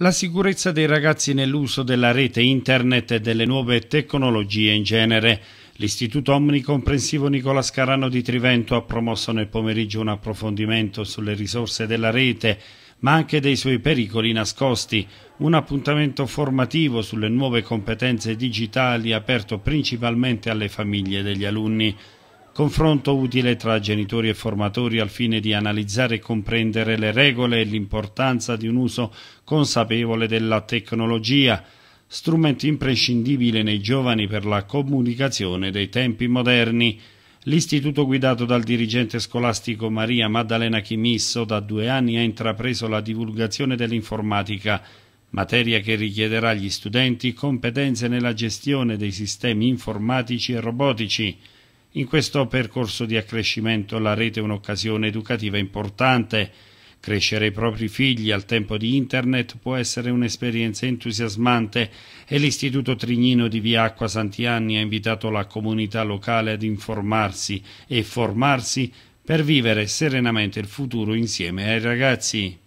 La sicurezza dei ragazzi nell'uso della rete internet e delle nuove tecnologie in genere. L'Istituto Omnicomprensivo Nicola Scarano di Trivento ha promosso nel pomeriggio un approfondimento sulle risorse della rete, ma anche dei suoi pericoli nascosti, un appuntamento formativo sulle nuove competenze digitali aperto principalmente alle famiglie degli alunni confronto utile tra genitori e formatori al fine di analizzare e comprendere le regole e l'importanza di un uso consapevole della tecnologia, strumento imprescindibile nei giovani per la comunicazione dei tempi moderni. L'istituto guidato dal dirigente scolastico Maria Maddalena Chimisso da due anni ha intrapreso la divulgazione dell'informatica, materia che richiederà agli studenti competenze nella gestione dei sistemi informatici e robotici, in questo percorso di accrescimento la rete è un'occasione educativa importante. Crescere i propri figli al tempo di Internet può essere un'esperienza entusiasmante e l'Istituto Trignino di Via Acqua Santi Anni ha invitato la comunità locale ad informarsi e formarsi per vivere serenamente il futuro insieme ai ragazzi.